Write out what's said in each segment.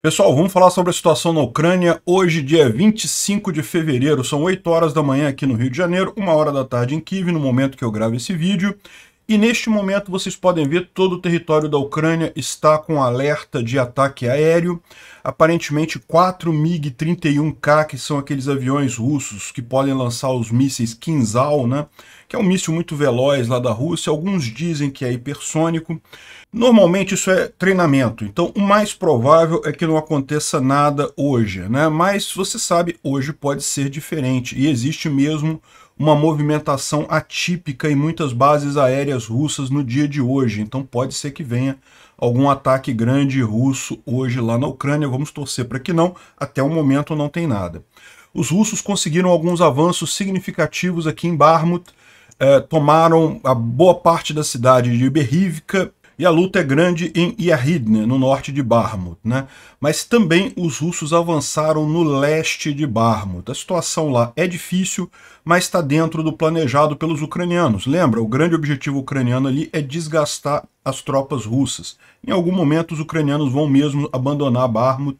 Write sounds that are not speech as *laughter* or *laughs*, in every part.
Pessoal, vamos falar sobre a situação na Ucrânia. Hoje, dia 25 de fevereiro, são 8 horas da manhã aqui no Rio de Janeiro, 1 hora da tarde em Kiev, no momento que eu gravo esse vídeo. E neste momento vocês podem ver todo o território da Ucrânia está com alerta de ataque aéreo. Aparentemente quatro MiG-31K, que são aqueles aviões russos que podem lançar os mísseis Kinzhal, né? que é um míssil muito veloz lá da Rússia. Alguns dizem que é hipersônico. Normalmente isso é treinamento, então o mais provável é que não aconteça nada hoje, né? mas você sabe, hoje pode ser diferente e existe mesmo uma movimentação atípica em muitas bases aéreas russas no dia de hoje. Então pode ser que venha algum ataque grande russo hoje lá na Ucrânia. Vamos torcer para que não. Até o momento não tem nada. Os russos conseguiram alguns avanços significativos aqui em Barmut. Eh, tomaram a boa parte da cidade de Berhivka e a luta é grande em Yahidne, no norte de Barmut. Né? Mas também os russos avançaram no leste de Barmut. A situação lá é difícil, mas está dentro do planejado pelos ucranianos. Lembra, o grande objetivo ucraniano ali é desgastar as tropas russas. Em algum momento os ucranianos vão mesmo abandonar Barmut,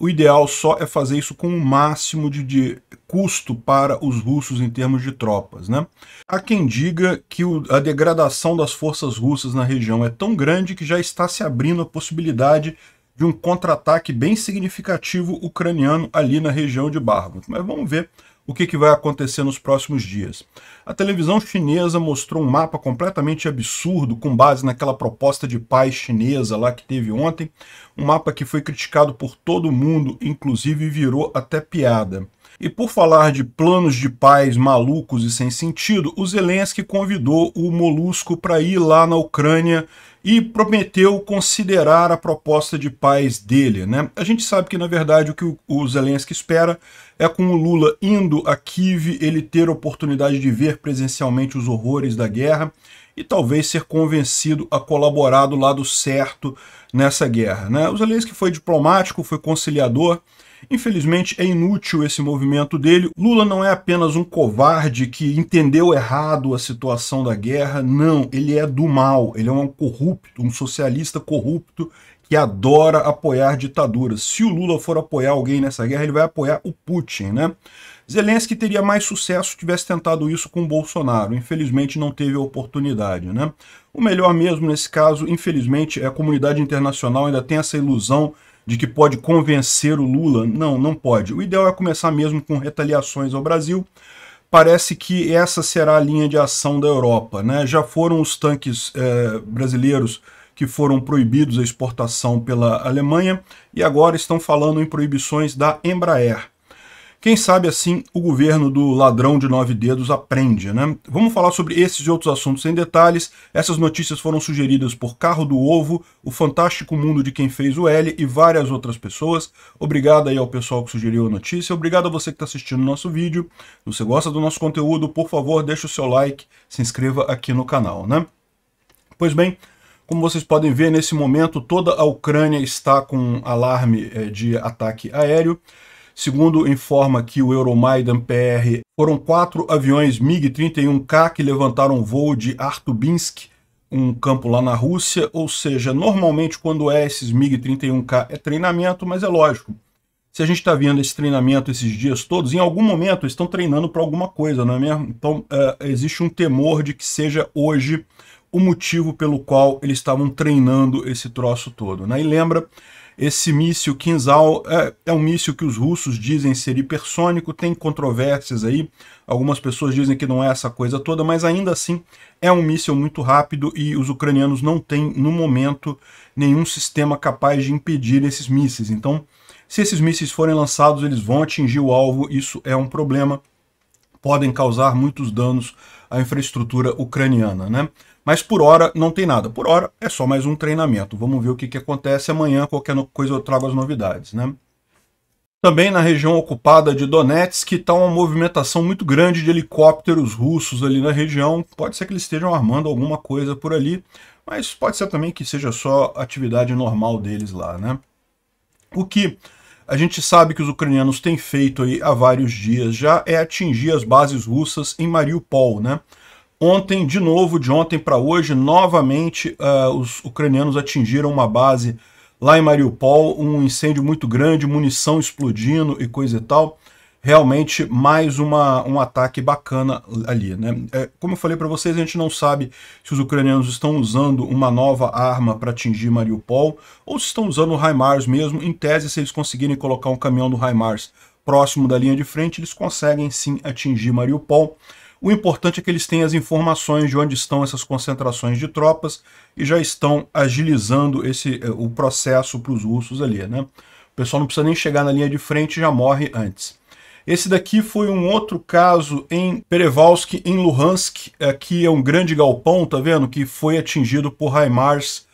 o ideal só é fazer isso com o máximo de, de, custo para os russos em termos de tropas. Né? Há quem diga que o, a degradação das forças russas na região é tão grande que já está se abrindo a possibilidade de um contra-ataque bem significativo ucraniano ali na região de Bárbaros. Mas vamos ver o que, que, vai acontecer nos próximos dias. A televisão chinesa mostrou um mapa completamente absurdo com base naquela proposta de paz chinesa lá que teve ontem, um mapa que foi criticado por todo mundo, inclusive virou até piada. E por falar de planos de paz malucos e sem sentido, o Zelensky convidou o Molusco para ir lá na Ucrânia e prometeu considerar a proposta de paz dele. Né? A gente sabe que, na verdade, o que o Zelensky espera é com o Lula indo a Kiev, ele ter oportunidade de ver presencialmente os horrores da guerra e talvez ser convencido a colaborar do lado certo nessa guerra. Né? O Zelensky foi diplomático, foi conciliador, Infelizmente, é inútil esse movimento dele. Lula não é apenas um covarde que entendeu errado a situação da guerra, não. Ele é do mal, ele é um corrupto, um socialista corrupto que adora apoiar ditaduras. Se o Lula for apoiar alguém nessa guerra, ele vai apoiar o Putin, né? Zelensky teria mais sucesso se tivesse tentado isso com Bolsonaro. Infelizmente não teve a oportunidade, né? O melhor mesmo nesse caso, infelizmente, é a comunidade internacional ainda tem essa ilusão de que pode convencer o Lula. Não, não pode. O ideal é começar mesmo com retaliações ao Brasil. Parece que essa será a linha de ação da Europa. Né? Já foram os tanques eh, brasileiros que foram proibidos a exportação pela Alemanha e agora estão falando em proibições da Embraer. Quem sabe assim o governo do ladrão de nove dedos aprende, né? Vamos falar sobre esses e outros assuntos em detalhes. Essas notícias foram sugeridas por Carro do Ovo, O Fantástico Mundo de Quem Fez o L e várias outras pessoas. Obrigado aí ao pessoal que sugeriu a notícia. Obrigado a você que está assistindo o nosso vídeo. Se você gosta do nosso conteúdo, por favor, deixe o seu like, se inscreva aqui no canal, né? Pois bem, como vocês podem ver, nesse momento toda a Ucrânia está com alarme eh, de ataque aéreo. Segundo informa que o Euromaidan PR, foram quatro aviões MiG-31K que levantaram um voo de Artubinsk, um campo lá na Rússia, ou seja, normalmente quando é esses MiG-31K é treinamento, mas é lógico, se a gente está vendo esse treinamento esses dias todos, em algum momento estão treinando para alguma coisa, não é mesmo? Então uh, existe um temor de que seja hoje o motivo pelo qual eles estavam treinando esse troço todo, né? E lembra esse míssil Kinzhal é, é um míssil que os russos dizem ser hipersônico, tem controvérsias aí, algumas pessoas dizem que não é essa coisa toda, mas ainda assim é um míssil muito rápido e os ucranianos não têm, no momento, nenhum sistema capaz de impedir esses mísseis. Então, se esses mísseis forem lançados, eles vão atingir o alvo, isso é um problema, podem causar muitos danos à infraestrutura ucraniana, né? Mas por hora não tem nada. Por hora é só mais um treinamento. Vamos ver o que, que acontece amanhã. Qualquer coisa eu trago as novidades, né? Também na região ocupada de Donetsk está uma movimentação muito grande de helicópteros russos ali na região. Pode ser que eles estejam armando alguma coisa por ali, mas pode ser também que seja só atividade normal deles lá, né? O que a gente sabe que os ucranianos têm feito aí há vários dias já é atingir as bases russas em Mariupol, né? Ontem, de novo, de ontem para hoje, novamente uh, os ucranianos atingiram uma base lá em Mariupol, um incêndio muito grande, munição explodindo e coisa e tal. Realmente, mais uma, um ataque bacana ali. Né? É, como eu falei para vocês, a gente não sabe se os ucranianos estão usando uma nova arma para atingir Mariupol ou se estão usando o HIMARS mesmo. Em tese, se eles conseguirem colocar um caminhão do HIMARS próximo da linha de frente, eles conseguem sim atingir Mariupol. O importante é que eles têm as informações de onde estão essas concentrações de tropas e já estão agilizando esse, eh, o processo para os russos ali. Né? O pessoal não precisa nem chegar na linha de frente e já morre antes. Esse daqui foi um outro caso em Perevalsk, em Luhansk, aqui eh, é um grande galpão, tá vendo? Que foi atingido por HIMARS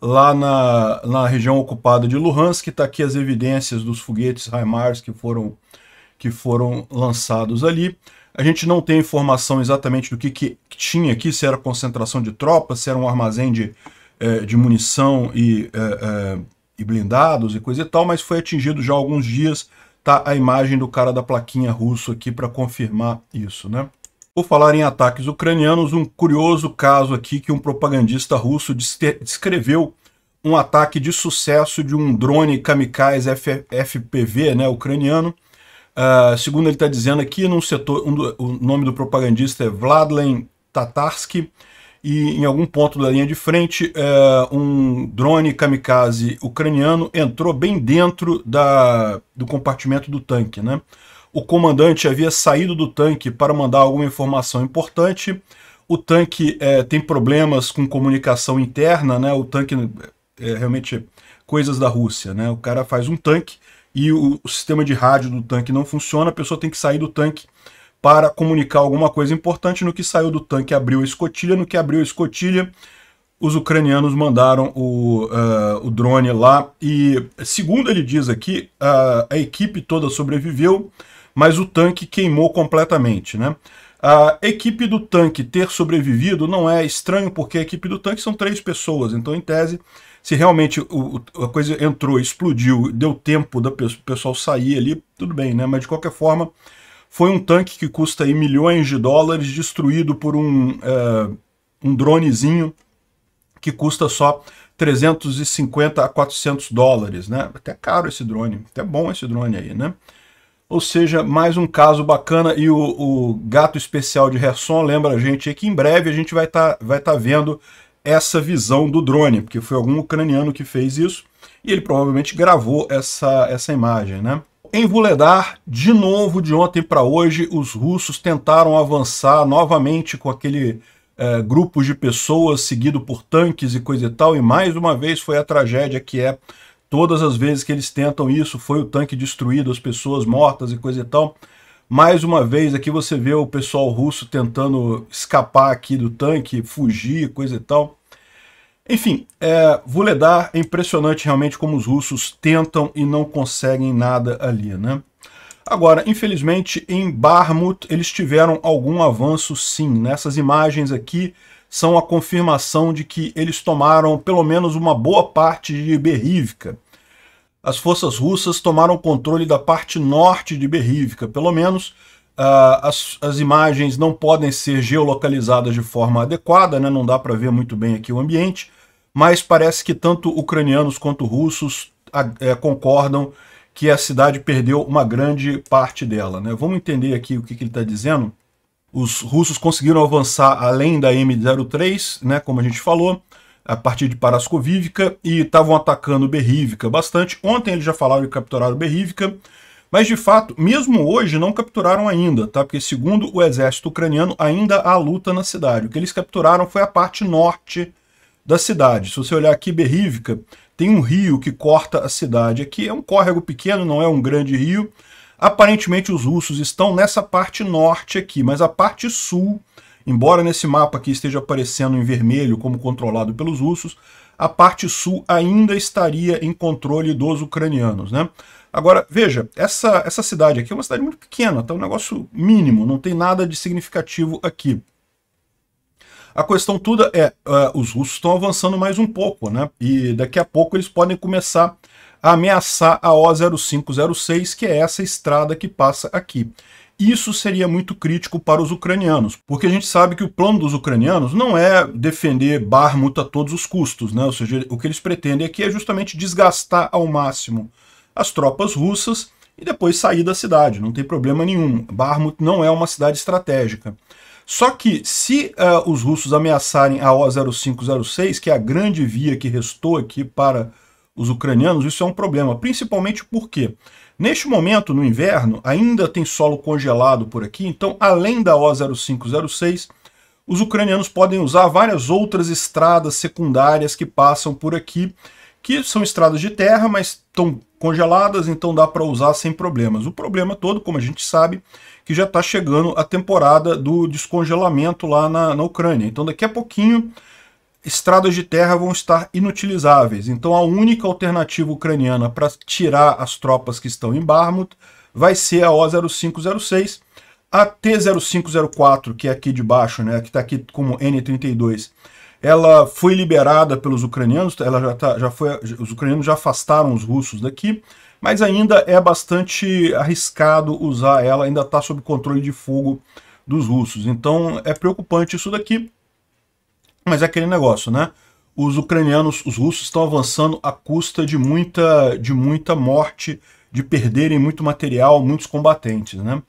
lá na, na região ocupada de Luhansk. Tá aqui as evidências dos foguetes HIMARS que foram, que foram lançados ali. A gente não tem informação exatamente do que, que tinha aqui, se era concentração de tropas, se era um armazém de, é, de munição e, é, é, e, blindados e coisa e tal, mas foi atingido já há alguns dias. Tá a imagem do cara da plaquinha russo aqui para confirmar isso, né? Por falar em ataques ucranianos, um curioso caso aqui que um propagandista russo descreveu um ataque de sucesso de um drone kamikaze FPV né, ucraniano Uh, segundo ele está dizendo aqui, num setor, um do, o nome do propagandista é Vladlen Tatarsky, e em algum ponto da linha de frente, uh, um drone kamikaze ucraniano entrou bem dentro da, do compartimento do tanque. Né? O comandante havia saído do tanque para mandar alguma informação importante. O tanque uh, tem problemas com comunicação interna, né? o tanque é realmente coisas da Rússia. Né? O cara faz um tanque e o, o sistema de rádio do tanque não funciona, a pessoa tem que sair do tanque para comunicar alguma coisa importante. No que saiu do tanque, abriu a escotilha. No que abriu a escotilha, os ucranianos mandaram o, uh, o drone lá. E, segundo ele diz aqui, uh, a equipe toda sobreviveu, mas o tanque queimou completamente, né? A equipe do tanque ter sobrevivido não é estranho, porque a equipe do tanque são três pessoas, então, em tese, se realmente o, a coisa entrou, explodiu, deu tempo do pessoal sair ali, tudo bem, né? Mas de qualquer forma, foi um tanque que custa aí milhões de dólares, destruído por um, é, um dronezinho que custa só 350 a 400 dólares, né? Até caro esse drone, até bom esse drone aí, né? Ou seja, mais um caso bacana e o, o gato especial de Resson lembra a gente aí que em breve a gente vai estar tá, vai tá vendo essa visão do drone, porque foi algum ucraniano que fez isso e ele provavelmente gravou essa, essa imagem, né? Em Vuledar, de novo, de ontem para hoje, os russos tentaram avançar novamente com aquele é, grupo de pessoas seguido por tanques e coisa e tal, e mais uma vez foi a tragédia que é todas as vezes que eles tentam isso, foi o tanque destruído, as pessoas mortas e coisa e tal. Mais uma vez, aqui você vê o pessoal russo tentando escapar aqui do tanque, fugir, coisa e tal. Enfim, é, Vuledar é impressionante realmente como os russos tentam e não conseguem nada ali, né? Agora, infelizmente, em Barmut eles tiveram algum avanço sim. Nessas Essas imagens aqui são a confirmação de que eles tomaram pelo menos uma boa parte de Berrivka as forças russas tomaram controle da parte norte de Berrívka. Pelo menos uh, as, as, imagens não podem ser geolocalizadas de forma adequada, né? não dá para ver muito bem aqui o ambiente, mas parece que tanto ucranianos quanto russos ah, é, concordam que a cidade perdeu uma grande parte dela. Né? Vamos entender aqui o que, que ele está dizendo. Os russos conseguiram avançar além da M03, né, como a gente falou, a partir de Parascovívica e estavam atacando Berrívica bastante. Ontem eles já falaram que capturaram Berrívica, mas de fato, mesmo hoje, não capturaram ainda, tá? Porque segundo o exército ucraniano, ainda há luta na cidade. O que eles capturaram foi a parte norte da cidade. Se você olhar aqui, Berrívica, tem um rio que corta a cidade. Aqui é um córrego pequeno, não é um grande rio. Aparentemente os russos estão nessa parte norte aqui, mas a parte sul Embora nesse mapa aqui esteja aparecendo em vermelho como controlado pelos russos, a parte sul ainda estaria em controle dos ucranianos. Né? Agora, veja, essa, essa cidade aqui é uma cidade muito pequena, tá um negócio mínimo, não tem nada de significativo aqui. A questão toda é, uh, os russos estão avançando mais um pouco, né? E daqui a pouco eles podem começar a ameaçar a O0506, que é essa estrada que passa aqui. Isso seria muito crítico para os ucranianos, porque a gente sabe que o plano dos ucranianos não é defender Barmut a todos os custos, né? ou seja, o que eles pretendem aqui é justamente desgastar ao máximo as tropas russas e depois sair da cidade, não tem problema nenhum. Barmut não é uma cidade estratégica. Só que se uh, os russos ameaçarem a O0506, que é a grande via que restou aqui para os ucranianos, isso é um problema, principalmente porque Neste momento, no inverno, ainda tem solo congelado por aqui, então além da O0506, os ucranianos podem usar várias outras estradas secundárias que passam por aqui, que são estradas de terra, mas estão congeladas, então dá para usar sem problemas. O problema todo, como a gente sabe, que já está chegando a temporada do descongelamento lá na, na Ucrânia. Então daqui a pouquinho estradas de terra vão estar inutilizáveis. Então a única alternativa ucraniana para tirar as tropas que estão em Barmut vai ser a O-0506. A T-0504, que é aqui de baixo, né, que está aqui como N-32, ela foi liberada pelos ucranianos, ela já, tá, já foi, os ucranianos já afastaram os russos daqui, mas ainda é bastante arriscado usar ela, ainda está sob controle de fogo dos russos. Então é preocupante isso daqui. Mas é aquele negócio, né? Os ucranianos, os russos estão avançando à custa de muita, de muita morte, de perderem muito material, muitos combatentes, né?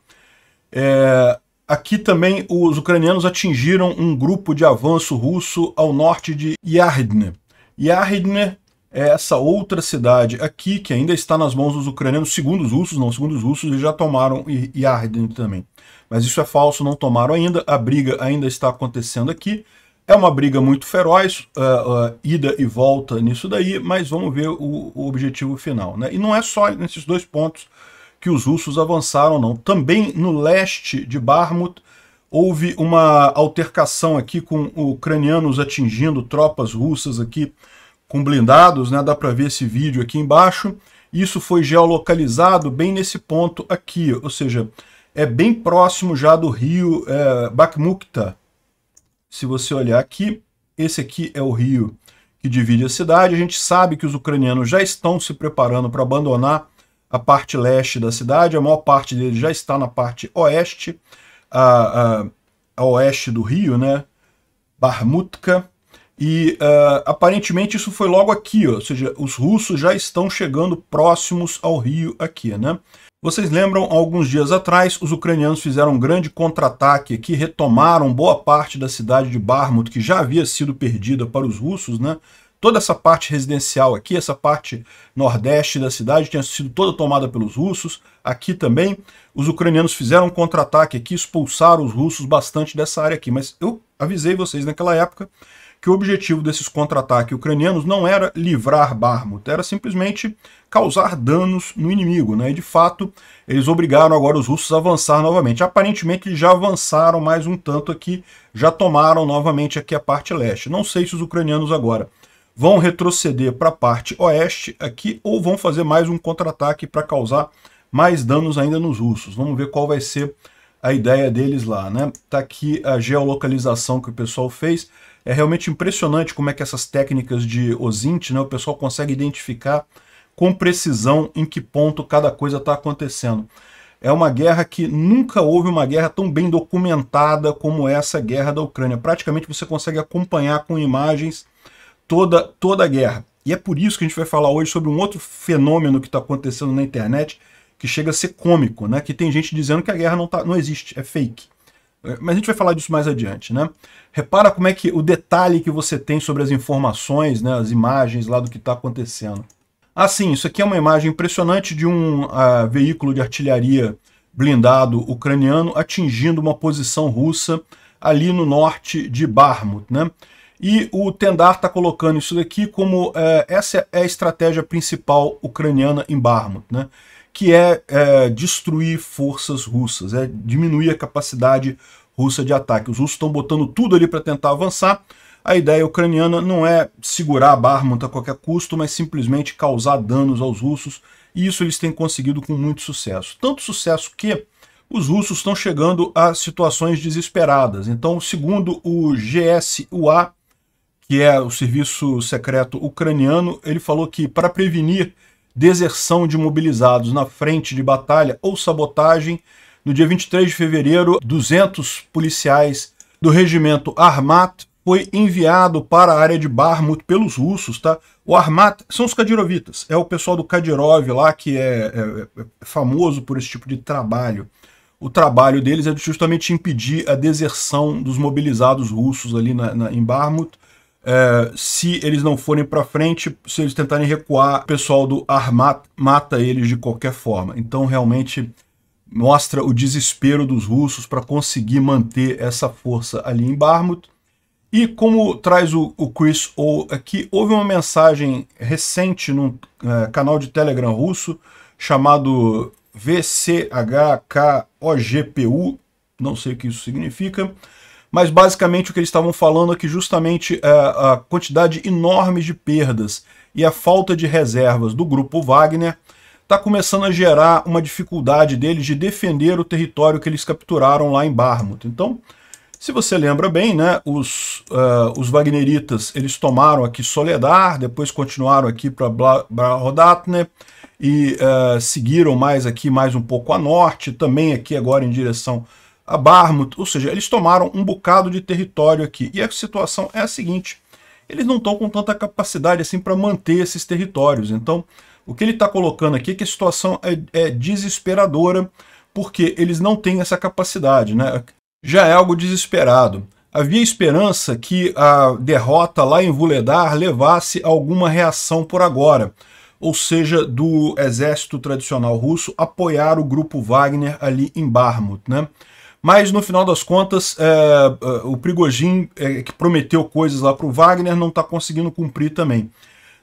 É, aqui também os ucranianos atingiram um grupo de avanço russo ao norte de Yardne. Yardne é essa outra cidade aqui que ainda está nas mãos dos ucranianos, segundo os russos, não, segundo os russos, eles já tomaram Yardne também. Mas isso é falso, não tomaram ainda, a briga ainda está acontecendo aqui. É uma briga muito feroz, uh, uh, ida e volta nisso daí, mas vamos ver o, o objetivo final. Né? E não é só nesses dois pontos que os russos avançaram, não. Também no leste de Barmut houve uma altercação aqui com ucranianos atingindo tropas russas aqui com blindados, né? dá para ver esse vídeo aqui embaixo. Isso foi geolocalizado bem nesse ponto aqui, ou seja, é bem próximo já do rio é, Bakhmukta, se você olhar aqui, esse aqui é o rio que divide a cidade. A gente sabe que os ucranianos já estão se preparando para abandonar a parte leste da cidade, a maior parte deles já está na parte oeste, a, a, a oeste do rio, né? Barmutka, e uh, aparentemente isso foi logo aqui, ó, ou seja, os russos já estão chegando próximos ao rio aqui, né? Vocês lembram, alguns dias atrás, os ucranianos fizeram um grande contra-ataque aqui, retomaram boa parte da cidade de Barmut, que já havia sido perdida para os russos, né? Toda essa parte residencial aqui, essa parte nordeste da cidade, tinha sido toda tomada pelos russos. Aqui também, os ucranianos fizeram um contra-ataque aqui, expulsaram os russos bastante dessa área aqui. Mas eu avisei vocês naquela época que o objetivo desses contra-ataques ucranianos não era livrar Barmut, era simplesmente causar danos no inimigo. Né? E, de fato, eles obrigaram agora os russos a avançar novamente. Aparentemente, já avançaram mais um tanto aqui, já tomaram novamente aqui a parte leste. Não sei se os ucranianos agora vão retroceder para a parte oeste aqui ou vão fazer mais um contra-ataque para causar mais danos ainda nos russos. Vamos ver qual vai ser a ideia deles lá, né? Tá aqui a geolocalização que o pessoal fez. É realmente impressionante como é que essas técnicas de OSINT, né, o pessoal consegue identificar com precisão em que ponto cada coisa está acontecendo. É uma guerra que nunca houve uma guerra tão bem documentada como essa guerra da Ucrânia. Praticamente você consegue acompanhar com imagens toda, toda a guerra. E é por isso que a gente vai falar hoje sobre um outro fenômeno que está acontecendo na internet que chega a ser cômico, né? que tem gente dizendo que a guerra não, tá, não existe, é fake. Mas a gente vai falar disso mais adiante, né? Repara como é que o detalhe que você tem sobre as informações, né, as imagens lá do que está acontecendo. Ah, sim, isso aqui é uma imagem impressionante de um uh, veículo de artilharia blindado ucraniano atingindo uma posição russa ali no norte de Barmut, né? E o Tendar está colocando isso daqui como uh, essa é a estratégia principal ucraniana em Barmut, né? que é, é destruir forças russas, é diminuir a capacidade russa de ataque. Os russos estão botando tudo ali para tentar avançar. A ideia ucraniana não é segurar a Barmont a qualquer custo, mas simplesmente causar danos aos russos, e isso eles têm conseguido com muito sucesso. Tanto sucesso que os russos estão chegando a situações desesperadas. Então, segundo o GSUA, que é o serviço secreto ucraniano, ele falou que para prevenir deserção de mobilizados na frente de batalha ou sabotagem. No dia 23 de fevereiro, 200 policiais do regimento Armat foi enviado para a área de Barmut pelos russos, tá? O Armat são os Kadirovitas, é o pessoal do Kadirov lá que é, é, é famoso por esse tipo de trabalho. O trabalho deles é justamente impedir a deserção dos mobilizados russos ali na, na, em Barmut é, se eles não forem para frente, se eles tentarem recuar, o pessoal do Armat mata eles de qualquer forma. Então, realmente mostra o desespero dos russos para conseguir manter essa força ali em Barmouth. E como traz o, o Chris O aqui, houve uma mensagem recente num é, canal de Telegram russo chamado VCHKOGPU, não sei o que isso significa, mas basicamente o que eles estavam falando é que justamente a, é, a quantidade enorme de perdas e a falta de reservas do grupo Wagner está começando a gerar uma dificuldade deles de defender o território que eles capturaram lá em Barmut. Então, se você lembra bem, né, os, uh, os wagneritas eles tomaram aqui Soledar, depois continuaram aqui para Rodatne e uh, seguiram mais aqui, mais um pouco a norte, também aqui agora em direção a Barmut, ou seja, eles tomaram um bocado de território aqui. E a situação é a seguinte, eles não estão com tanta capacidade assim para manter esses territórios. Então, o que ele está colocando aqui é que a situação é, é, desesperadora, porque eles não têm essa capacidade. Né? Já é algo desesperado. Havia esperança que a derrota lá em Vuledar levasse a alguma reação por agora, ou seja, do exército tradicional russo apoiar o grupo Wagner ali em Barmut. Né? mas no final das contas é, é o Prigojin, é, que prometeu coisas lá para o Wagner, não está conseguindo cumprir também.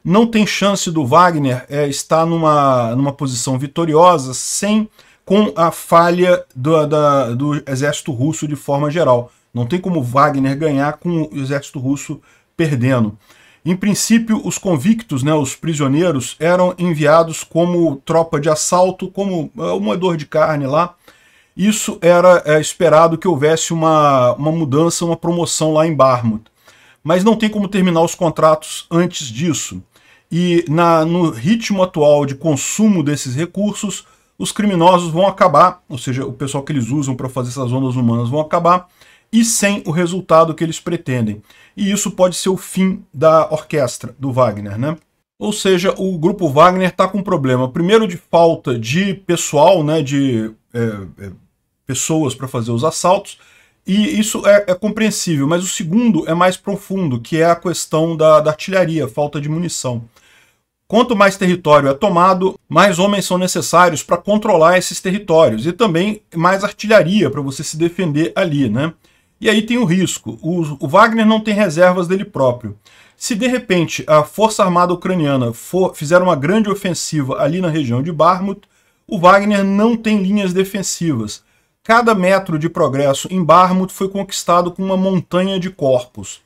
Não tem chance do Wagner é, estar numa, numa posição vitoriosa sem com a falha do, da, do exército russo de forma geral. Não tem como Wagner ganhar com o exército russo perdendo. Em princípio, os convictos, né, os prisioneiros, eram enviados como tropa de assalto, como uh, é, um moedor de carne lá, isso era é, esperado que houvesse uma, uma mudança, uma promoção lá em Barmouth. Mas não tem como terminar os contratos antes disso. E na, no ritmo atual de consumo desses recursos, os criminosos vão acabar, ou seja, o pessoal que eles usam para fazer essas ondas humanas vão acabar, e sem o resultado que eles pretendem. E isso pode ser o fim da orquestra do Wagner, né? Ou seja, o grupo Wagner está com um problema, primeiro de falta de pessoal, né, de é, é pessoas para fazer os assaltos, e isso é, é, compreensível, mas o segundo é mais profundo, que é a questão da, da artilharia, falta de munição. Quanto mais território é tomado, mais homens são necessários para controlar esses territórios e também mais artilharia para você se defender ali, né? E aí tem o risco. O, o, Wagner não tem reservas dele próprio. Se de repente a Força Armada Ucraniana for, fizer uma grande ofensiva ali na região de Barmut, o Wagner não tem linhas defensivas. Cada metro de progresso em Barmut foi conquistado com uma montanha de corpos.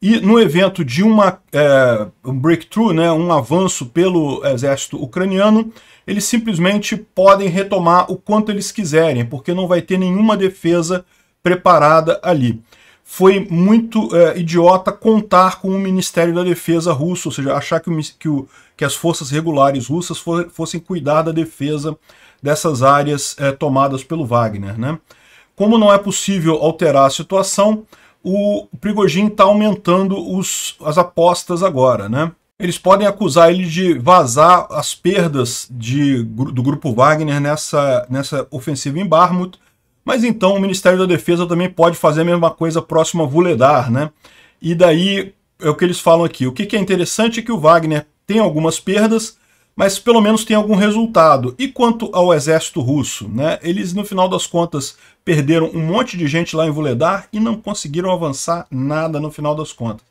E no evento de uma, é, um breakthrough, né, um avanço pelo exército ucraniano, eles simplesmente podem retomar o quanto eles quiserem, porque não vai ter nenhuma defesa preparada ali. Foi muito é, idiota contar com o Ministério da Defesa russo, ou seja, achar que, o, que, o, que as forças regulares russas for, fossem cuidar da defesa dessas áreas é, tomadas pelo Wagner. Né? Como não é possível alterar a situação, o Prigogine está aumentando os, as apostas agora. Né? Eles podem acusar ele de vazar as perdas de, do grupo Wagner nessa, nessa ofensiva em Barmut, mas então o Ministério da Defesa também pode fazer a mesma coisa próximo a Vuledar, né? E daí é o que eles falam aqui. O que, que é interessante é que o Wagner tem algumas perdas, mas pelo menos tem algum resultado. E quanto ao exército russo? Né? Eles, no final das contas, perderam um monte de gente lá em Vuledar e não conseguiram avançar nada no final das contas.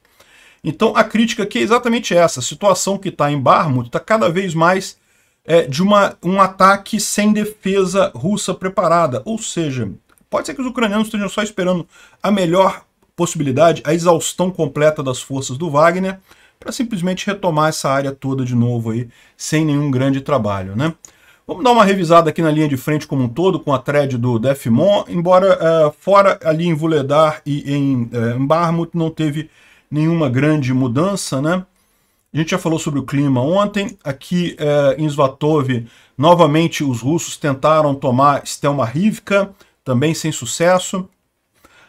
Então a crítica aqui é exatamente essa. A situação que está em Barmut está cada vez mais é, de uma, um ataque sem defesa russa preparada. Ou seja, pode ser que os ucranianos estejam só esperando a melhor possibilidade, a exaustão completa das forças do Wagner, para simplesmente retomar essa área toda de novo aí, sem nenhum grande trabalho, né? Vamos dar uma revisada aqui na linha de frente como um todo, com a thread do Defmon, embora uh, fora ali em Vuledar e em, uh, em Barmouth não teve nenhuma grande mudança, né? A gente já falou sobre o clima ontem, aqui uh, em Svatov, novamente os russos tentaram tomar Stelmarivka, também sem sucesso.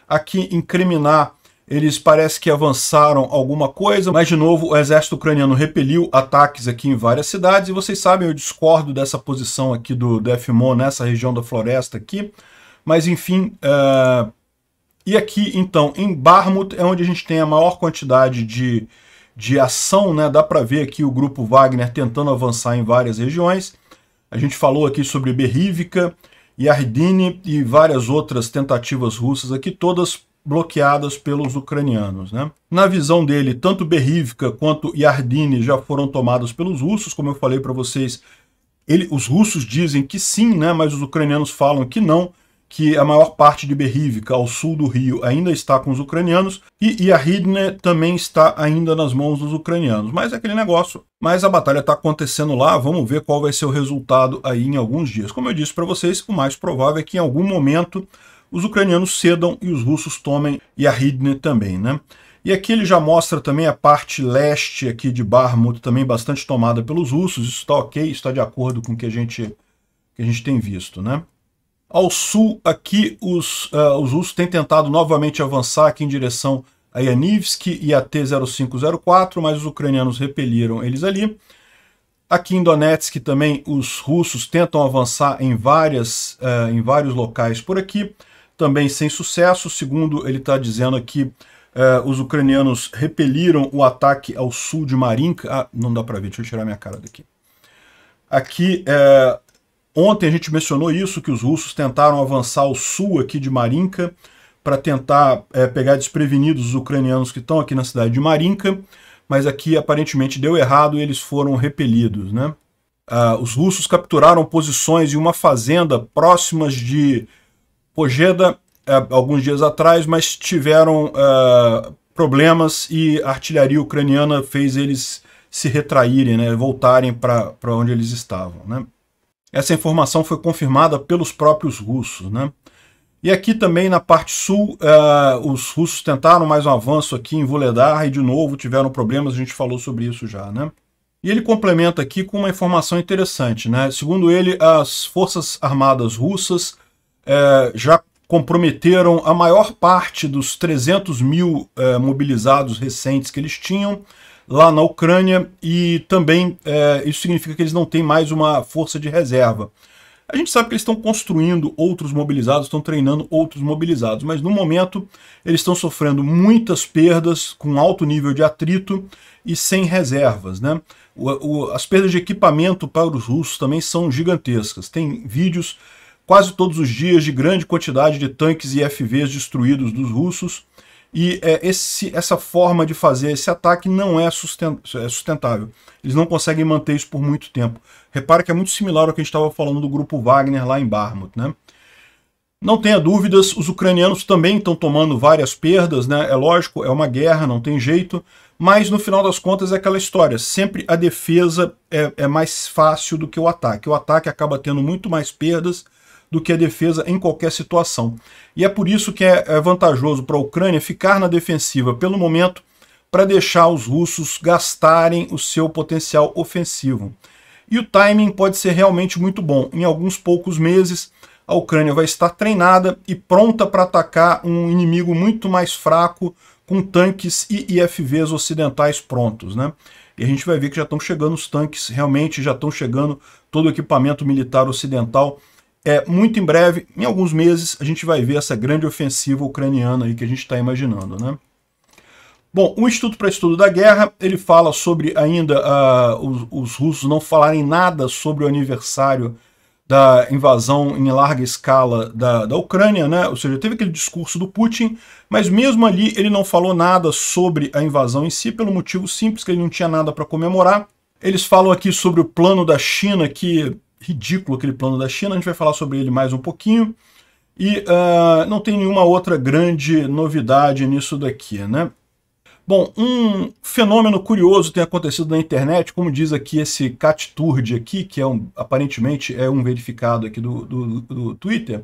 Aqui em Kriminar eles parece que avançaram alguma coisa, mas de novo o exército ucraniano repeliu ataques aqui em várias cidades, e vocês sabem, eu discordo dessa posição aqui do, defmon FMO nessa região da floresta aqui, mas enfim... Uh... E aqui, então, em Barmut é onde a gente tem a maior quantidade de, de ação, né? Dá para ver aqui o grupo Wagner tentando avançar em várias regiões. A gente falou aqui sobre Berrívica, Yardine e várias outras tentativas russas aqui, todas bloqueadas pelos ucranianos. Né? Na visão dele, tanto Berrivka quanto Yardini já foram tomadas pelos russos, como eu falei para vocês, ele, os russos dizem que sim, né, mas os ucranianos falam que não, que a maior parte de Berrivka, ao sul do rio, ainda está com os ucranianos, e Yardini também está ainda nas mãos dos ucranianos. Mas é aquele negócio. Mas a batalha está acontecendo lá, vamos ver qual vai ser o resultado aí em alguns dias. Como eu disse para vocês, o mais provável é que em algum momento os ucranianos cedam e os russos tomem e a também, né? E aqui ele já mostra também a parte leste aqui de Barmut, também bastante tomada pelos russos. Isso está ok, está de acordo com o que a gente, que a gente tem visto, né? Ao sul aqui, os, uh, os russos têm tentado novamente avançar aqui em direção a Yanivsk e a T-0504, mas os ucranianos repeliram eles ali. Aqui em Donetsk também os russos tentam avançar em, várias, uh, em vários locais por aqui também sem sucesso. Segundo, ele está dizendo aqui, eh, os ucranianos repeliram o ataque ao sul de Marinka. Ah, não dá para ver, deixa eu tirar minha cara daqui. Aqui, eh, ontem a gente mencionou isso, que os russos tentaram avançar ao sul aqui de Marinka para tentar eh, pegar desprevenidos os ucranianos que estão aqui na cidade de Marinka, mas aqui aparentemente deu errado e eles foram repelidos, né? Ah, os russos capturaram posições em uma fazenda próximas de Pojeda é, alguns dias atrás, mas tiveram é, problemas e a artilharia ucraniana fez eles se retraírem, né, voltarem para onde eles estavam. Né. Essa informação foi confirmada pelos próprios russos. Né. E aqui também na parte sul, é, os russos tentaram mais um avanço aqui em Vuledar e de novo tiveram problemas, a gente falou sobre isso já. Né. E ele complementa aqui com uma informação interessante. Né. Segundo ele, as forças armadas russas é, já comprometeram a maior parte dos 300 mil é, mobilizados recentes que eles tinham lá na Ucrânia e também é, isso significa que eles não têm mais uma força de reserva. A gente sabe que eles estão construindo outros mobilizados, estão treinando outros mobilizados, mas no momento eles estão sofrendo muitas perdas com alto nível de atrito e sem reservas. Né? O, o, as perdas de equipamento para os russos também são gigantescas. Tem vídeos quase todos os dias de grande quantidade de tanques e FVs destruídos dos russos, e é, esse, essa forma de fazer esse ataque não é, é sustentável. Eles não conseguem manter isso por muito tempo. Repara que é muito similar ao que a gente estava falando do grupo Wagner lá em Barmut, né? Não tenha dúvidas, os ucranianos também estão tomando várias perdas, né? É lógico, é uma guerra, não tem jeito, mas no final das contas é aquela história, sempre a defesa é, é mais fácil do que o ataque. O ataque acaba tendo muito mais perdas, do que a defesa em qualquer situação. E é por isso que é, é vantajoso para a Ucrânia ficar na defensiva pelo momento para deixar os russos gastarem o seu potencial ofensivo. E o timing pode ser realmente muito bom. Em alguns poucos meses, a Ucrânia vai estar treinada e pronta para atacar um inimigo muito mais fraco com tanques e IFVs ocidentais prontos, né? E a gente vai ver que já estão chegando os tanques, realmente já estão chegando todo o equipamento militar ocidental é, muito em breve, em alguns meses, a gente vai ver essa grande ofensiva ucraniana aí que a gente está imaginando, né? Bom, o Instituto para Estudo da Guerra, ele fala sobre ainda uh, os, os, russos não falarem nada sobre o aniversário da invasão em larga escala da, da Ucrânia, né? Ou seja, teve aquele discurso do Putin, mas mesmo ali ele não falou nada sobre a invasão em si, pelo motivo simples que ele não tinha nada para comemorar. Eles falam aqui sobre o plano da China que ridículo aquele plano da China, a gente vai falar sobre ele mais um pouquinho. E uh, não tem nenhuma outra grande novidade nisso daqui, né? Bom, um fenômeno curioso tem acontecido na internet, como diz aqui esse Cat Turd aqui, que é um, aparentemente é um verificado aqui do, do, do Twitter,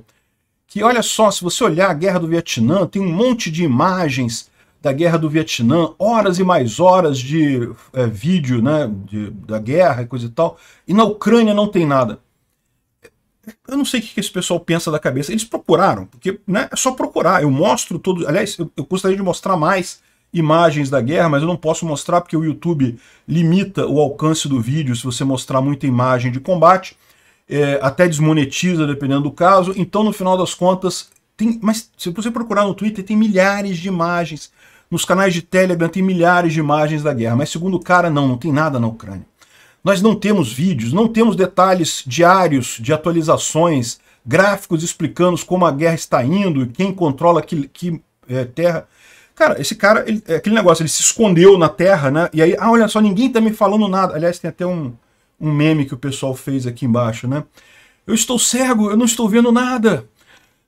que olha só, se você olhar a Guerra do Vietnã, tem um monte de imagens da guerra do Vietnã, horas e mais horas de é, vídeo né, de, da guerra e coisa e tal, e na Ucrânia não tem nada. Eu não sei o que esse pessoal pensa da cabeça. Eles procuraram, porque né, é só procurar. Eu mostro todo. Aliás, eu, eu gostaria de mostrar mais imagens da guerra, mas eu não posso mostrar porque o YouTube limita o alcance do vídeo se você mostrar muita imagem de combate. É, até desmonetiza, dependendo do caso. Então, no final das contas, tem, mas se você procurar no Twitter, tem milhares de imagens. Nos canais de Telegram tem milhares de imagens da guerra. Mas segundo o cara, não, não tem nada na Ucrânia. Nós não temos vídeos, não temos detalhes diários de atualizações, gráficos explicando como a guerra está indo e quem controla que, que é, terra. Cara, esse cara, ele, é aquele negócio, ele se escondeu na terra, né? E aí, ah, olha só, ninguém tá me falando nada. Aliás, tem até um, um meme que o pessoal fez aqui embaixo, né? Eu estou cego, eu não estou vendo nada.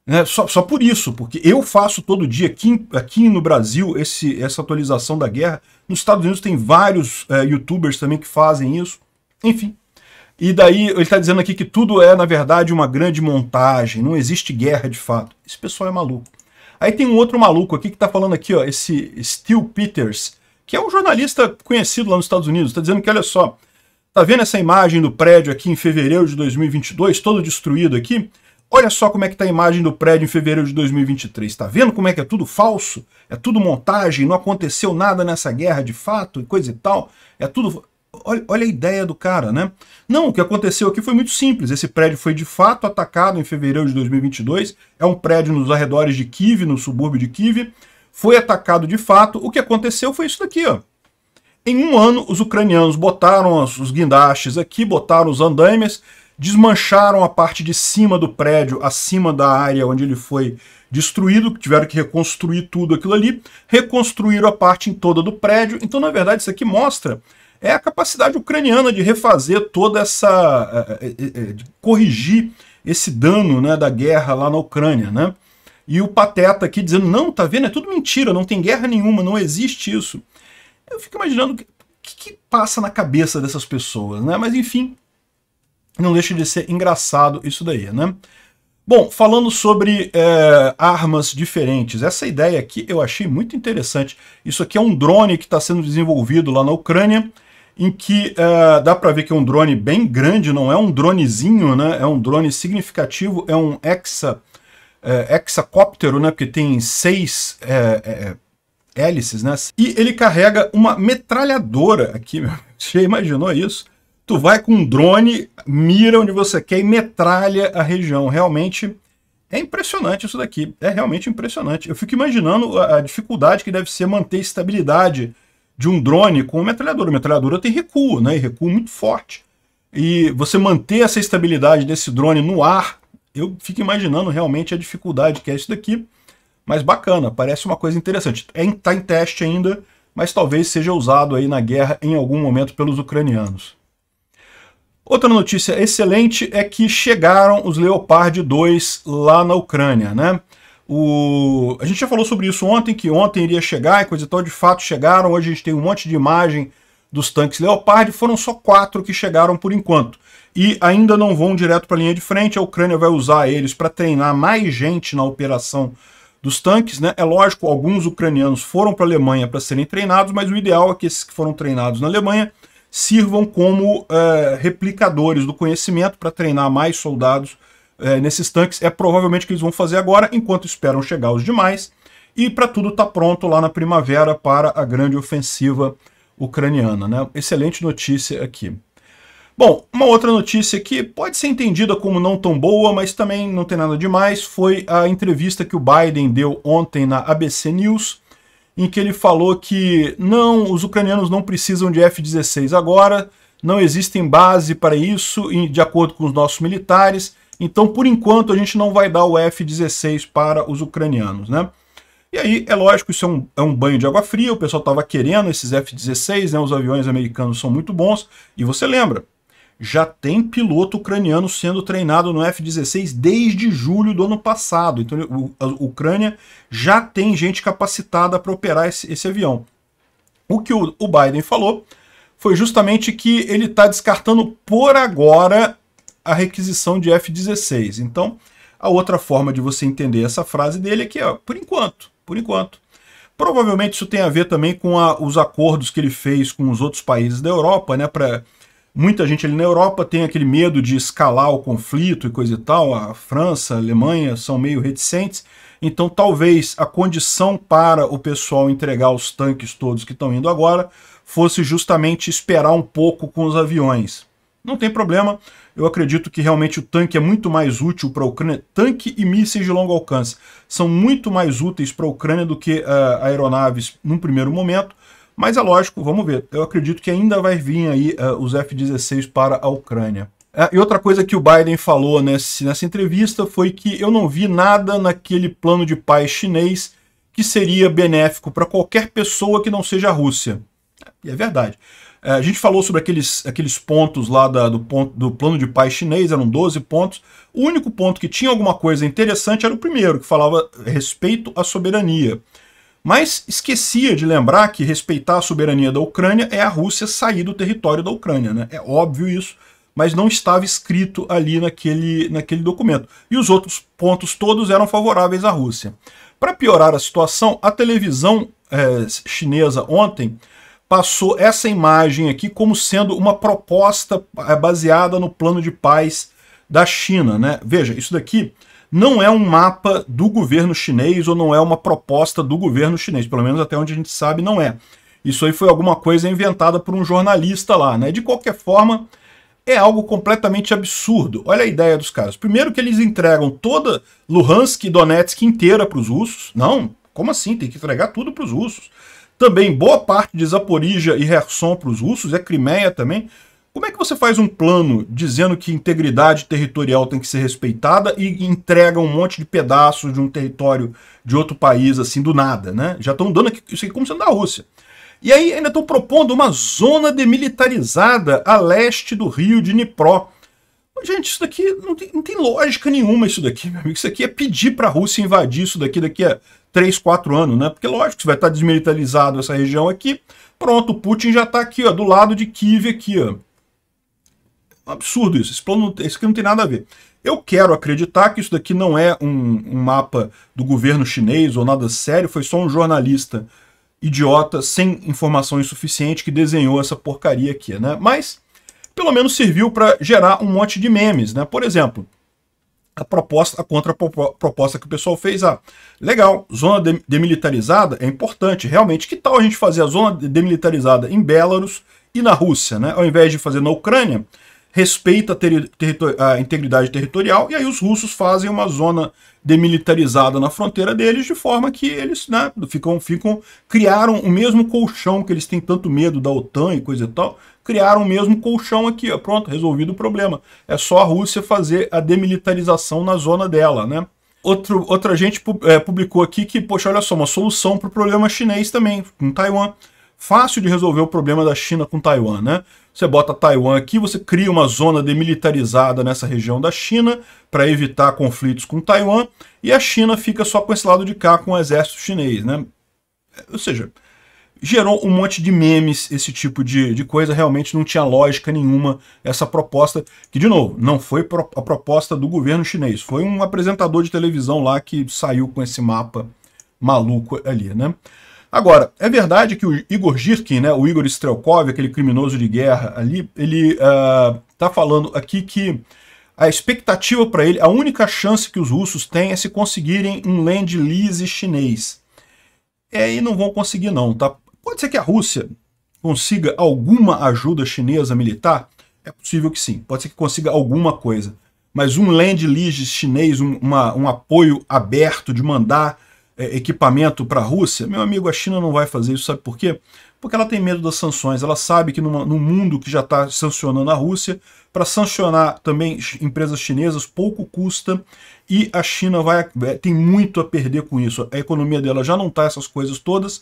Né? Só, só por isso, porque eu faço todo dia aqui, aqui no Brasil esse, essa atualização da guerra. Nos Estados Unidos tem vários é, youtubers também que fazem isso. Enfim. E daí ele está dizendo aqui que tudo é, na verdade, uma grande montagem, não existe guerra de fato. Esse pessoal é maluco. Aí tem um outro maluco aqui que está falando aqui, ó, esse Steel Peters, que é um jornalista conhecido lá nos Estados Unidos, está dizendo que, olha só, tá vendo essa imagem do prédio aqui em fevereiro de 2022, todo destruído aqui? Olha só como é que está a imagem do prédio em fevereiro de 2023. Está vendo como é que é tudo falso? É tudo montagem, não aconteceu nada nessa guerra de fato e coisa e tal. É tudo... Olha, olha a ideia do cara, né? Não, o que aconteceu aqui foi muito simples. Esse prédio foi de fato atacado em fevereiro de 2022. É um prédio nos arredores de Kiev, no subúrbio de Kiev. Foi atacado de fato. O que aconteceu foi isso daqui, ó. Em um ano, os ucranianos botaram os guindastes aqui, botaram os andaimes, desmancharam a parte de cima do prédio, acima da área onde ele foi destruído, tiveram que reconstruir tudo aquilo ali, reconstruíram a parte em toda do prédio. Então, na verdade, isso aqui mostra é a capacidade ucraniana de refazer toda essa... É, é, é, de corrigir esse dano né, da guerra lá na Ucrânia, né? E o Pateta aqui dizendo, não, tá vendo, é tudo mentira, não tem guerra nenhuma, não existe isso. Eu fico imaginando o que, que, passa na cabeça dessas pessoas, né? Mas enfim, não deixa de ser engraçado isso daí, né? Bom, falando sobre é, armas diferentes, essa ideia aqui eu achei muito interessante. Isso aqui é um drone que está sendo desenvolvido lá na Ucrânia, em que é, dá para ver que é um drone bem grande, não é um dronezinho, né? É um drone significativo, é um hexa, é, hexacóptero, né? Porque tem seis é, é, é, hélices, né? E ele carrega uma metralhadora aqui, *laughs* Você imaginou isso? tu vai com um drone, mira onde você quer e metralha a região. Realmente é impressionante isso daqui. É realmente impressionante. Eu fico imaginando a, a dificuldade que deve ser manter estabilidade de um drone com uma metralhadora. A metralhadora tem recuo, né? E recuo muito forte. E você manter essa estabilidade desse drone no ar, eu fico imaginando realmente a dificuldade que é isso daqui. Mas bacana, parece uma coisa interessante. Está é, tá em teste ainda, mas talvez seja usado aí na guerra em algum momento pelos ucranianos. Outra notícia excelente é que chegaram os Leopard 2 lá na Ucrânia, né? O... A gente já falou sobre isso ontem, que ontem iria chegar e coisa e tal, de fato chegaram. Hoje a gente tem um monte de imagem dos tanques Leopard, foram só quatro que chegaram por enquanto. E ainda não vão direto para a linha de frente, a Ucrânia vai usar eles para treinar mais gente na operação dos tanques, né? É lógico, alguns ucranianos foram para a Alemanha para serem treinados, mas o ideal é que esses que foram treinados na Alemanha sirvam como é, replicadores do conhecimento para treinar mais soldados é, nesses tanques. É provavelmente o que eles vão fazer agora, enquanto esperam chegar os demais. E para tudo estar tá pronto lá na primavera para a grande ofensiva ucraniana. Né? Excelente notícia aqui. Bom, uma outra notícia que pode ser entendida como não tão boa, mas também não tem nada demais, foi a entrevista que o Biden deu ontem na ABC News, em que ele falou que não, os ucranianos não precisam de F-16 agora, não existem base para isso, de acordo com os nossos militares, então por enquanto a gente não vai dar o F-16 para os ucranianos, né? E aí, é lógico, isso é um, é um banho de água fria, o pessoal estava querendo esses F-16, né, os aviões americanos são muito bons, e você lembra, já tem piloto ucraniano sendo treinado no F-16 desde julho do ano passado. Então a Ucrânia já tem gente capacitada para operar esse, esse, avião. O que o, o Biden falou foi justamente que ele está descartando por agora a requisição de F-16. Então, a outra forma de você entender essa frase dele é que, ó, por enquanto, por enquanto. Provavelmente isso tem a ver também com a, os acordos que ele fez com os outros países da Europa, né, para Muita gente ali na Europa tem aquele medo de escalar o conflito e coisa e tal. A França, a Alemanha são meio reticentes. Então talvez a condição para o pessoal entregar os tanques todos que estão indo agora fosse justamente esperar um pouco com os aviões. Não tem problema, eu acredito que realmente o tanque é muito mais útil para a Ucrânia. Tanque e mísseis de longo alcance são muito mais úteis para a Ucrânia do que uh, aeronaves num primeiro momento. Mas é lógico, vamos ver. Eu acredito que ainda vai vir aí uh, os F-16 para a Ucrânia. Uh, e outra coisa que o Biden falou nesse, nessa entrevista foi que eu não vi nada naquele plano de paz chinês que seria benéfico para qualquer pessoa que não seja a Rússia. E é verdade. Eh, a gente falou sobre aqueles, aqueles pontos lá da, do, ponto, do plano de paz chinês, eram 12 pontos. O único ponto que tinha alguma coisa interessante era o primeiro, que falava respeito à soberania mas esquecia de lembrar que respeitar a soberania da Ucrânia é a Rússia sair do território da Ucrânia. Né? É óbvio isso, mas não estava escrito ali naquele, naquele documento. E os outros pontos todos eram favoráveis à Rússia. Para piorar a situação, a televisão é, chinesa ontem passou essa imagem aqui como sendo uma proposta eh, baseada no plano de paz da China. Né? Veja, isso daqui não é um mapa do governo chinês ou não é uma proposta do governo chinês, pelo menos até onde a gente sabe não é. Isso aí foi alguma coisa inventada por um jornalista lá, né? De qualquer forma, é algo completamente absurdo. Olha a ideia dos caras. Primeiro que eles entregam toda Luhansk e Donetsk inteira para os russos. Não, como assim? Tem que entregar tudo para os russos. Também boa parte de Zaporizhia e Kherson para os russos, é Crimeia também. Como é que você faz um plano dizendo que integridade territorial tem que ser respeitada e entrega um monte de pedaços de um território de outro país, assim, do nada, né? Já estão dando aqui, isso aqui como sendo da Rússia. E aí ainda estão propondo uma zona demilitarizada a leste do rio de Dnipro. Gente, isso daqui não tem, não tem lógica nenhuma isso daqui, meu amigo. Isso aqui é pedir para a Rússia invadir isso daqui daqui a 3, 4 anos, né? Porque lógico, que vai estar tá desmilitarizado essa região aqui. Pronto, o Putin já está aqui, ó, do lado de Kiev aqui, ó um absurdo isso. Esse plano, isso aqui não tem nada a ver. Eu quero acreditar que isso daqui não é um, um mapa do governo chinês ou nada sério, foi só um jornalista idiota, sem informações suficiente, que desenhou essa porcaria aqui, né? Mas, pelo menos serviu para gerar um monte de memes, né? Por exemplo, a proposta, a contraproposta que o pessoal fez, ah, legal, zona demilitarizada é importante, realmente, que tal a gente fazer a zona demilitarizada em Belarus e na Rússia, né? Ao invés de fazer na Ucrânia, respeita a, ter, a integridade territorial, e aí os russos fazem uma zona demilitarizada na fronteira deles, de forma que eles né, ficam, ficam, criaram o mesmo colchão que eles têm tanto medo da OTAN e coisa e tal, criaram o mesmo colchão aqui, ó, pronto, resolvido o problema. É só a Rússia fazer a demilitarização na zona dela, né? Outro, outra gente é, publicou aqui que, poxa, olha só, uma solução para o problema chinês também, com Taiwan fácil de resolver o problema da China com Taiwan, né? Você bota Taiwan aqui, você cria uma zona demilitarizada nessa região da China para evitar conflitos com Taiwan, e a China fica só com esse lado de cá com o exército chinês, né? Ou seja, gerou um monte de memes esse tipo de, de coisa, realmente não tinha lógica nenhuma essa proposta, que de novo, não foi pro, a proposta do governo chinês, foi um apresentador de televisão lá que saiu com esse mapa maluco ali, né? Agora, é verdade que o Igor Girkin, né, o Igor Strelkov, aquele criminoso de guerra ali, ele está ah, uh, falando aqui que a expectativa para ele, a única chance que os russos têm é se conseguirem um land-lease chinês. e aí não vão conseguir não, tá? Pode ser que a Rússia consiga alguma ajuda chinesa militar? É possível que sim, pode ser que consiga alguma coisa. Mas um land-lease chinês, um, uma, um apoio aberto de mandar é, equipamento para a Rússia, meu amigo, a China não vai fazer isso, sabe por quê? Porque ela tem medo das sanções, ela sabe que no mundo que já está sancionando a Rússia, para sancionar também empresas chinesas pouco custa e a China vai, é, tem muito a perder com isso. A economia dela já não está essas coisas todas,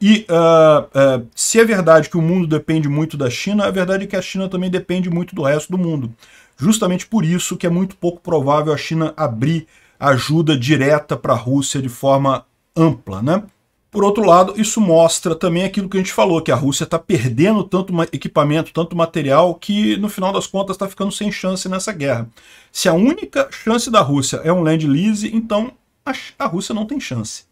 e uh, uh, se é verdade que o mundo depende muito da China, a é verdade é que a China também depende muito do resto do mundo. Justamente por isso que é muito pouco provável a China abrir ajuda direta para a Rússia de forma ampla, né? Por outro lado, isso mostra também aquilo que a gente falou, que a Rússia está perdendo tanto equipamento, tanto material, que no final das contas está ficando sem chance nessa guerra. Se a única chance da Rússia é um land-lease, então a, Rússia não tem chance.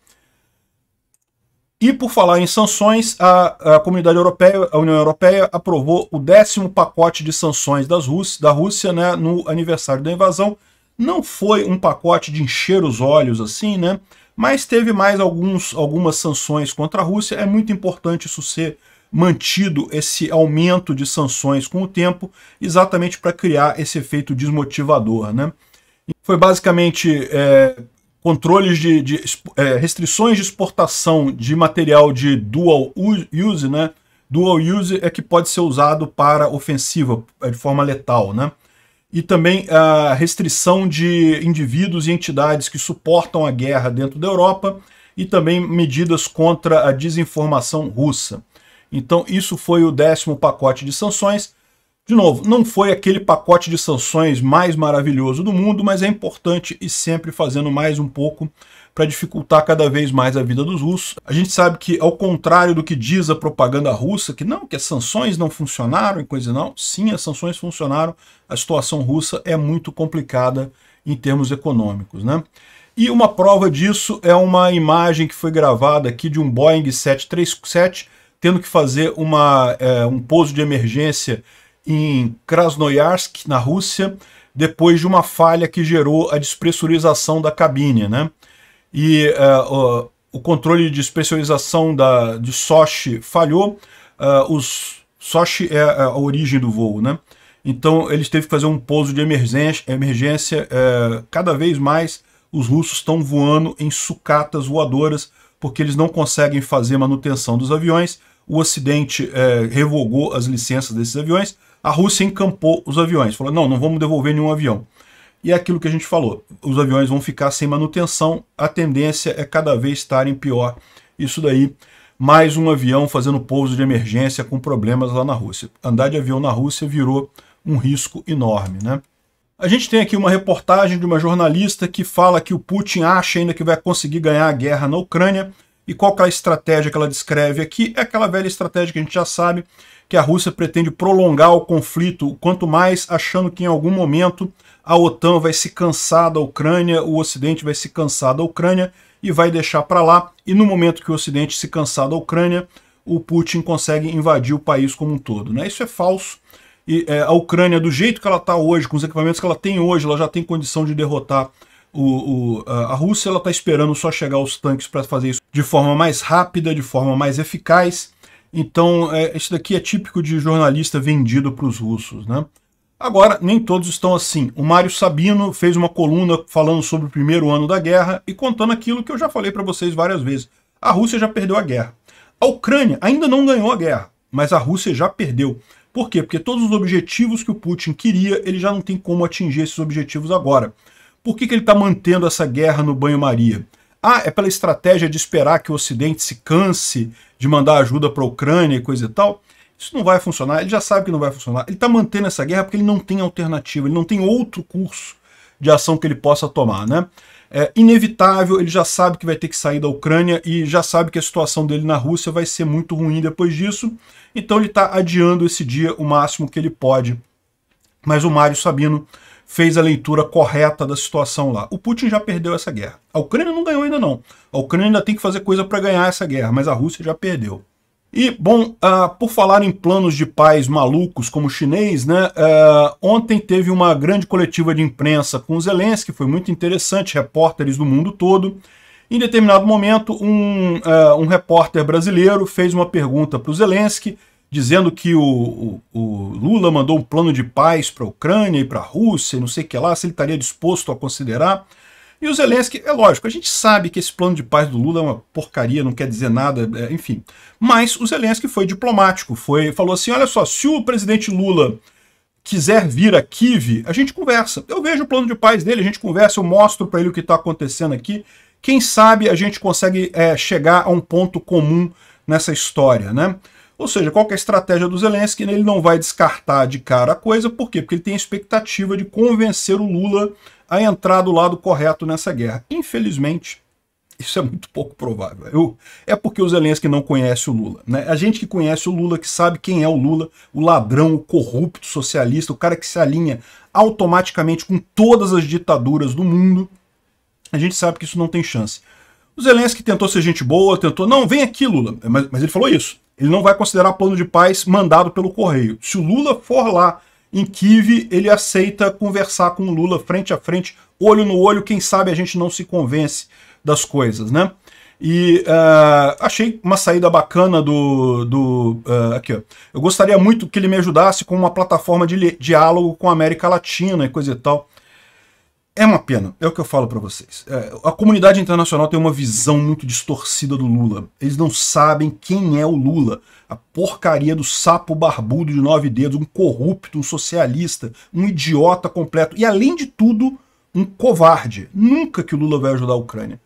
E por falar em sanções, a, a comunidade europeia, a União Europeia, aprovou o décimo pacote de sanções das Rússia, da Rússia né, no aniversário da invasão, não foi um pacote de encher os olhos assim, né? Mas teve mais alguns, algumas sanções contra a Rússia. É muito importante isso ser mantido, esse aumento de sanções com o tempo, exatamente para criar esse efeito desmotivador, né? Foi basicamente é, controles de, de é, restrições de exportação de material de dual use, né? Dual use é que pode ser usado para ofensiva é, de forma letal, né? e também a restrição de indivíduos e entidades que suportam a guerra dentro da Europa e também medidas contra a desinformação russa. Então isso foi o décimo pacote de sanções. De novo, não foi aquele pacote de sanções mais maravilhoso do mundo, mas é importante e sempre fazendo mais um pouco para dificultar cada vez mais a vida dos russos. A gente sabe que, ao contrário do que diz a propaganda russa, que não, que as sanções não funcionaram e coisa não, sim, as sanções funcionaram, a situação russa é muito complicada em termos econômicos. Né? E uma prova disso é uma imagem que foi gravada aqui de um Boeing 737 tendo que fazer uma, é, um pouso de emergência em Krasnoyarsk, na Rússia, depois de uma falha que gerou a despressurização da cabine. Né? e uh, o controle de especialização da, de Sochi falhou, uh, é, os, Sochi é, é a origem do voo, né? Então eles teve que fazer um pouso de emergência, emergência cada vez mais os russos estão voando em sucatas voadoras porque eles não conseguem fazer manutenção dos aviões, o Ocidente revogou as licenças desses aviões, a Rússia encampou os aviões, falou não, não vamos devolver nenhum avião. E é aquilo que a gente falou, os aviões vão ficar sem manutenção, a tendência é cada vez estarem pior. Isso daí, mais um avião fazendo pouso de emergência com problemas lá na Rússia. Andar de avião na Rússia virou um risco enorme, né? A gente tem aqui uma reportagem de uma jornalista que fala que o Putin acha ainda que vai conseguir ganhar a guerra na Ucrânia. E qual que é a estratégia que ela descreve aqui? É aquela velha estratégia que a gente já sabe, que a Rússia pretende prolongar o conflito, quanto mais achando que em algum momento a OTAN vai se cansar da Ucrânia, o Ocidente vai se cansar da Ucrânia e vai deixar para lá. E no momento que o Ocidente se cansar da Ucrânia, o Putin consegue invadir o país como um todo. Né? Isso é falso. E é, a Ucrânia, do jeito que ela está hoje, com os equipamentos que ela tem hoje, ela já tem condição de derrotar o, o, a Rússia. Ela está esperando só chegar os tanques para fazer isso de forma mais rápida, de forma mais eficaz. Então, é, isso daqui é típico de jornalista vendido para os russos, né? Agora, nem todos estão assim. O Mário Sabino fez uma coluna falando sobre o primeiro ano da guerra e contando aquilo que eu já falei para vocês várias vezes. A Rússia já perdeu a guerra. A Ucrânia ainda não ganhou a guerra, mas a Rússia já perdeu. Por quê? Porque todos os objetivos que o Putin queria, ele já não tem como atingir esses objetivos agora. Por que, que ele está mantendo essa guerra no banho-maria? Ah, é pela estratégia de esperar que o Ocidente se canse de mandar ajuda para a Ucrânia e coisa e tal. Isso não vai funcionar, ele já sabe que não vai funcionar. Ele está mantendo essa guerra porque ele não tem alternativa, ele não tem outro curso de ação que ele possa tomar, né? É inevitável, ele já sabe que vai ter que sair da Ucrânia e já sabe que a situação dele na Rússia vai ser muito ruim depois disso, então ele está adiando esse dia o máximo que ele pode. Mas o Mário Sabino fez a leitura correta da situação lá. O Putin já perdeu essa guerra. A Ucrânia não ganhou ainda não. A Ucrânia ainda tem que fazer coisa para ganhar essa guerra, mas a Rússia já perdeu. E, bom, uh, por falar em planos de paz malucos como o chinês, né, uh, ontem teve uma grande coletiva de imprensa com o Zelensky, foi muito interessante, repórteres do mundo todo. Em determinado momento, um, uh, um repórter brasileiro fez uma pergunta para o Zelensky dizendo que o, o, o, Lula mandou um plano de paz para a Ucrânia e para a Rússia, não sei o que lá, se ele estaria disposto a considerar. E o Zelensky, é lógico, a gente sabe que esse plano de paz do Lula é uma porcaria, não quer dizer nada, é, enfim. Mas o Zelensky foi diplomático, foi falou assim, olha só, se o presidente Lula quiser vir a Kiev, a gente conversa. Eu vejo o plano de paz dele, a gente conversa, eu mostro para ele o que está acontecendo aqui. Quem sabe a gente consegue é, chegar a um ponto comum nessa história, né? Ou seja, qual é a estratégia do Zelensky? Ele não vai descartar de cara a coisa, por quê? Porque ele tem a expectativa de convencer o Lula a entrar do lado correto nessa guerra. Infelizmente, isso é muito pouco provável. Eu, é porque o Zelensky não conhece o Lula. Né? A gente que conhece o Lula, que sabe quem é o Lula, o ladrão, o corrupto socialista, o cara que se alinha automaticamente com todas as ditaduras do mundo, a gente sabe que isso não tem chance. O Zelensky tentou ser gente boa, tentou, não, vem aqui Lula, mas, mas ele falou isso. Ele não vai considerar plano de paz mandado pelo correio. Se o Lula for lá em Kiev, ele aceita conversar com o Lula frente a frente, olho no olho, quem sabe a gente não se convence das coisas, né? E uh, achei uma saída bacana do. do uh, aqui, ó. Eu gostaria muito que ele me ajudasse com uma plataforma de diálogo com a América Latina e coisa e tal. É uma pena, é o que eu falo para vocês. É, a comunidade internacional tem uma visão muito distorcida do Lula. Eles não sabem quem é o Lula. A porcaria do sapo barbudo de nove dedos, um corrupto, um socialista, um idiota completo. E além de tudo, um covarde. Nunca que o Lula vai ajudar a Ucrânia.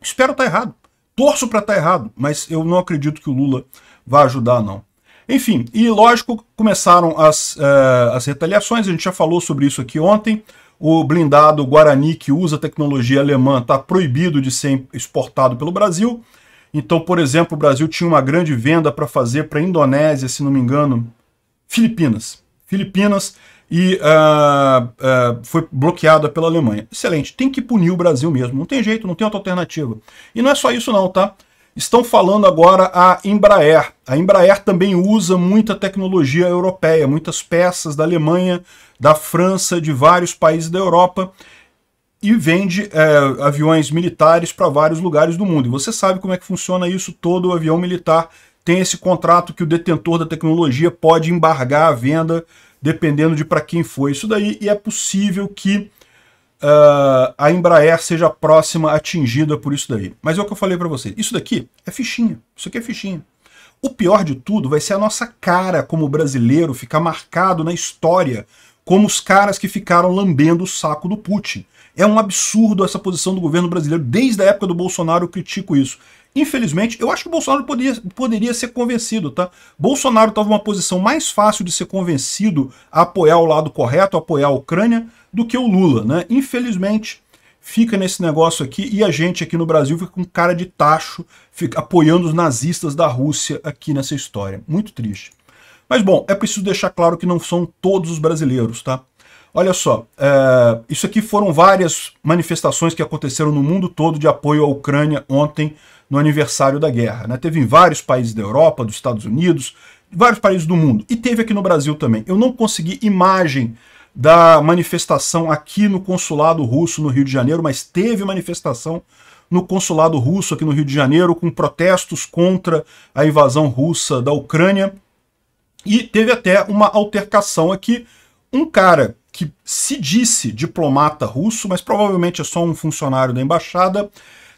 Espero estar tá errado. Torço para estar tá errado, mas eu não acredito que o Lula vai ajudar, não. Enfim, e lógico, começaram as, uh, as retaliações, a gente já falou sobre isso aqui ontem. O blindado Guarani, que usa tecnologia alemã, está proibido de ser exportado pelo Brasil. Então, por exemplo, o Brasil tinha uma grande venda para fazer para a Indonésia, se não me engano, Filipinas. Filipinas e uh, uh, foi bloqueada pela Alemanha. Excelente, tem que punir o Brasil mesmo, não tem jeito, não tem outra alternativa. E não é só isso não, tá? estão falando agora a Embraer. A Embraer também usa muita tecnologia europeia, muitas peças da Alemanha, da França, de vários países da Europa e vende é, aviões militares para vários lugares do mundo. E você sabe como é que funciona isso, todo avião militar tem esse contrato que o detentor da tecnologia pode embargar a venda dependendo de para quem foi isso daí, e é possível que uh, a Embraer seja próxima, atingida por isso daí. Mas é o que eu falei para vocês. Isso daqui é fichinha. Isso aqui é fichinha. O pior de tudo vai ser a nossa cara como brasileiro ficar marcado na história como os caras que ficaram lambendo o saco do Putin. É um absurdo essa posição do governo brasileiro. Desde a época do Bolsonaro eu critico isso. Infelizmente, eu acho que o Bolsonaro poderia, poderia ser convencido, tá? Bolsonaro estava uma posição mais fácil de ser convencido a apoiar o lado correto, a apoiar a Ucrânia, do que o Lula, né? Infelizmente, fica nesse negócio aqui e a gente aqui no Brasil fica com cara de tacho, fica apoiando os nazistas da Rússia aqui nessa história. Muito triste. Mas, bom, é preciso deixar claro que não são todos os brasileiros, tá? Olha só, é, isso aqui foram várias manifestações que aconteceram no mundo todo de apoio à Ucrânia ontem, no aniversário da guerra. Né? Teve em vários países da Europa, dos Estados Unidos, vários países do mundo. E teve aqui no Brasil também. Eu não consegui imagem da manifestação aqui no consulado russo no Rio de Janeiro, mas teve manifestação no consulado russo aqui no Rio de Janeiro com protestos contra a invasão russa da Ucrânia. E teve até uma altercação aqui. Um cara que se disse diplomata russo, mas provavelmente é só um funcionário da embaixada,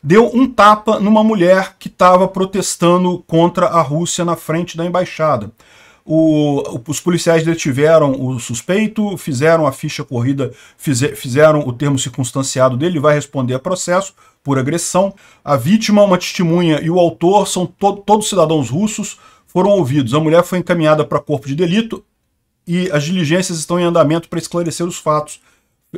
deu um tapa numa mulher que estava protestando contra a Rússia na frente da embaixada. O, os policiais detiveram o suspeito, fizeram a ficha corrida, fizer, fizeram o termo circunstanciado dele, vai responder a processo por agressão. A vítima, uma testemunha e o autor são to todos cidadãos russos, foram ouvidos. A mulher foi encaminhada para corpo de delito e as diligências estão em andamento para esclarecer os fatos,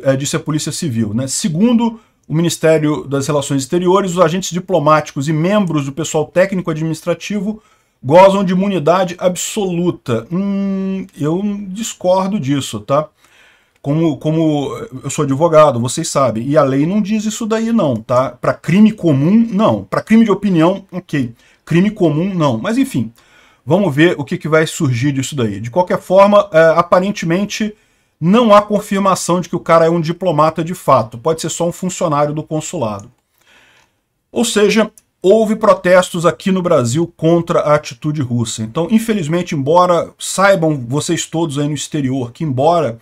é, disse a Polícia Civil. Né? Segundo o Ministério das Relações Exteriores, os agentes diplomáticos e membros do pessoal técnico administrativo gozam de imunidade absoluta. Hum, eu discordo disso, tá? Como, como eh, eu sou advogado, vocês sabem, e a lei não diz isso daí não, tá? Para crime comum, não. Para crime de opinião, ok. Crime comum, não. Mas enfim, Vamos ver o que, que vai surgir disso daí. De qualquer forma, é, aparentemente não há confirmação de que o cara é um diplomata de fato. Pode ser só um funcionário do consulado. Ou seja, houve protestos aqui no Brasil contra a atitude russa. Então, infelizmente, embora saibam vocês todos aí no exterior que embora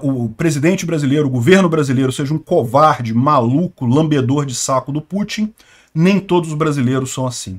uh, o presidente brasileiro, o governo brasileiro seja um covarde, maluco, lambedor de saco do Putin, nem todos os brasileiros são assim.